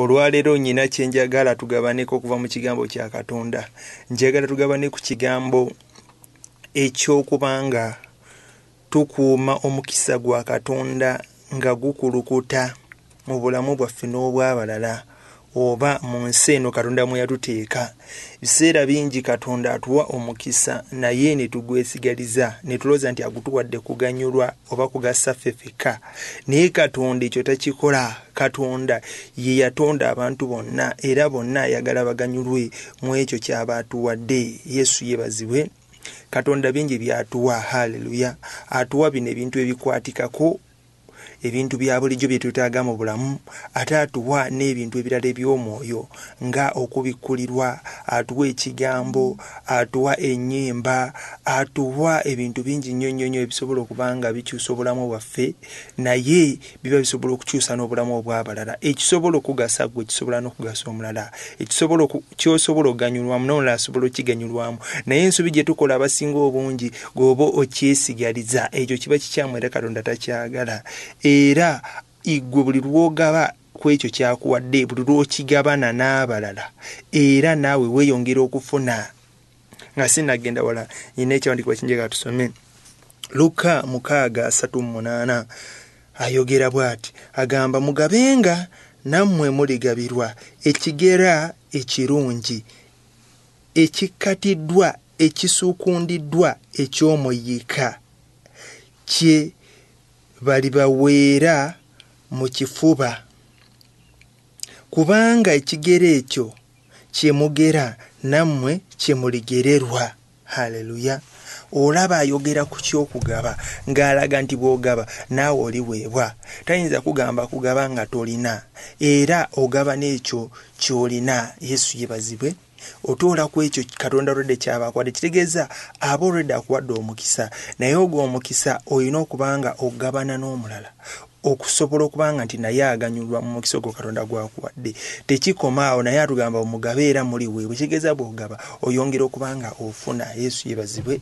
olwaleero nyina kyenjagala tugabaneko okuva mu kigambo kya katonda njagala tugabane ku kigambo ekyokuba nga tukuuma omukisa gwa katonda nga gukulukuta mu bulamu bwaffe n'obwabalala oba mu nsi eno katonda mwe yatuteeka ebiseera bingi katonda atuwa omukisa naye netugwesigaliza netulooza nti agutuwadde kuganyulwa oba kugasa ffeffeka naye katonda ekyo takikola katonda ye yatonda abantu bonna era bonna ayagala baganyulwe mu ekyo kyaba atuwadde yesu yebazibwe katonda bingi byatuwa haleluya atuwa bino ebintu ebikwatikako ebintu bya bulijjo bye twetaaga mu bulamu ate atuwa n'ebintu ebirala eby'omwoyo nga okubikkulirwa atuwa ekigambo atuwa ennyimba atuwa ebintu bingi nnyo nnyo nnyo ebisobola okuba nga bikyusa obulamu bwaffe naye biba bisobola okukyusa n'obulamu obw'abalala ekisobola okugasa gwe kisobola n'okugasa omulala ekisobola kyosobola okuganyulwamu n'omulala asobola okkiganyulwamu naye ensobi gye tukola abasinga obungi gw'oba okyesigaliza ekyo kiba kikyamu era katonda takyagala e era igwe buli lwogaba kwekyo kyakuwadde buli lwokigabana n'abalala era naawe weeyongera okufuna nga sinagenda wala nyina ekyawandikibwa kinjaga tusome luka mukaaga asatu munaana ayogera bw'ati agamba mugabenga nammwe muligabirwa ekigera ekirungi ekikkatiddwa ekisuukundiddwa eky'omuyika kye balibaweera mu kifuba kubanga ekigero ekyo kyemugera nammwe kyemuligererwa haleluya olaba ayogera ku kyokugaba ng'alaga nti bw'ogaba naawe oliweebwa tayinza kugamba kugaba nga tolina era ogaba n'ekyo ky'olina yesu yebazibwe otoola ku ekyo katonda olwedde kyabakwadde kitegeeza aba olwedde akuwadde omukisa naye ogwo omukisa olina okubanga ogabana n'omulala okusobola okuba nga nti naye aganyulwa mu mukisa ogwo katonda gwakuwadde tekikoma awo naye atugamba omugabe era muli weebwe kitegeeza bw'ogaba oyongera okuba nga ofuna yesu yebazibwe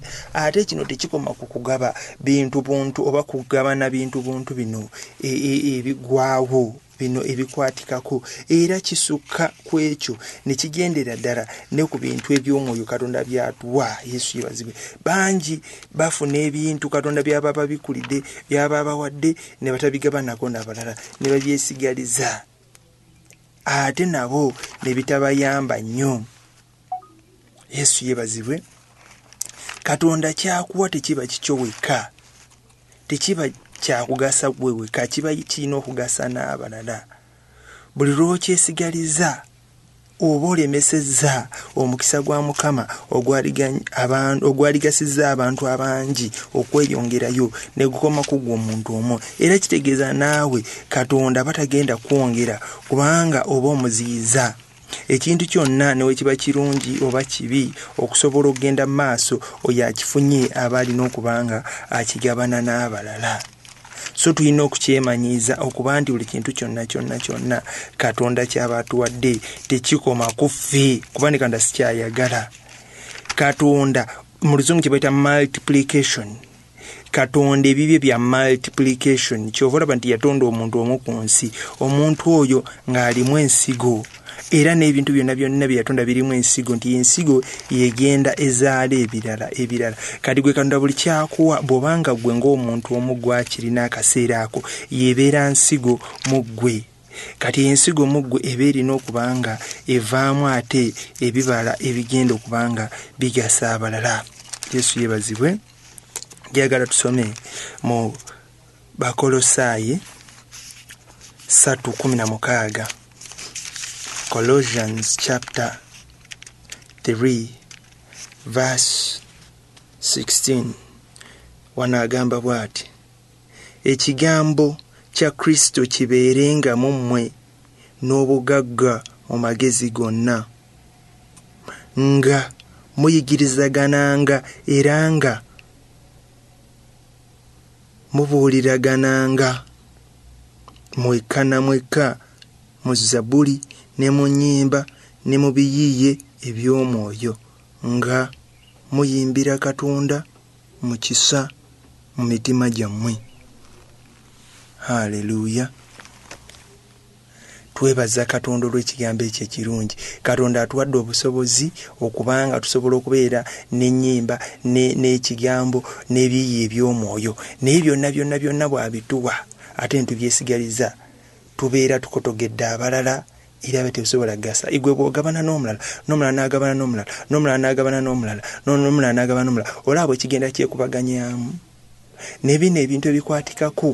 ate kino tekikoma ku kugaba bintu buntu oba kugabana bintu buntu bino ebigwawo e, e, bino ebikwatikako era kisukka ku ekyo nekigendera ddala ne ku bintu eby'omwoyo katonda byatuwa yesu yebazibwe bangi bafuna ebintu katonda byaba babikulidde byaba bawadde ne batabigabanako nabalala ne babyesigaliza ate nabo nebitabayamba nnyo yesu yebazibwe katonda kyakuwa tekiba kikyo weka tekiba kyakugasa gweweka kiba kirina okugasa n'abalala buli lwokyesigaliza oba olemeseza omukisa gwa mukama ogwaligasiza abantu abangi okweyongerayo negukoma kugwa omuntu omu era kitegeeza naawe katonda batagenda kwongera kubanga oba omuziyiza ekintu kyonna newekiba kirungi oba kibi okusobola okgenda mu maaso oyo akifunye aba alina okubanga akigabana n'abalala na so tulina okukyemanyiiza okuba nti buli kintu kyonna kyonna kyonna katonda kyaba atuwadde tekikoma kuffe kuba ne kanda sikyayagala katonda mu luzungu kye baita multiplication katonda ebibye bya multiplication kyova olaba nti yatonda omuntu omu ku nsi omuntu oyo ng'alimu ensigo era n'ebintu byonna byonna byeyatonda birimu ensigo nti ensigo yegenda ezaala ebirala ebirala kati gwe katonda buli kyakuwa bw'obanga gwe ng'omuntu omu gwakirina akaseera ako yebeera nsigo mu ggwe kati ensigo muggwe eba erina okuba nga evaamu ate ebibala ebigenda okuba nga bigasa abalala yesu yeebazibwe njagala tusome mu bakolosaayi 316 colosians chapte 3 verse 16 wanaagamba bw'ati ekigambo kya kristo kibeerenga mu mmwe n'obugagga mu magezi gonna nga muyigirizagananga era nga mubuuliragananga mwekka na mwekka mu zabbuli ne mu nnyimba ne mu biyiiye eby'omwoyo nga muyimbira katonda mu kisa mu mitima gyammwe haleluya twebaza katonda olwekigambo ekyo ekirungi katonda atuwadde obusobozi okubanga tusobola okubeera nenyimba nekigambo nebiyi ebyomwoyo naye byonna byonna byonna bwabituwa ate netubyesigaliza tubeera tukotogedde abalala era betebusobola gasa igwe bwogabana nomulala nomulala nagabana nomulala nomulala nagabana nomulala nomulala nagabana nomulala olaabwe ekigenda kyekubaganyamu nebino ebintu ebikwatikaku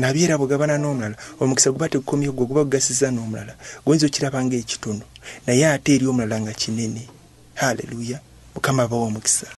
nabyo era bwegabana n'omulala omukisa guba tegukomyeo gwe guba gugasiza n'omulala goyinza okiraba ngaekitundu naye ate eri omulala nga kinene haleluya mukama bawa omukisa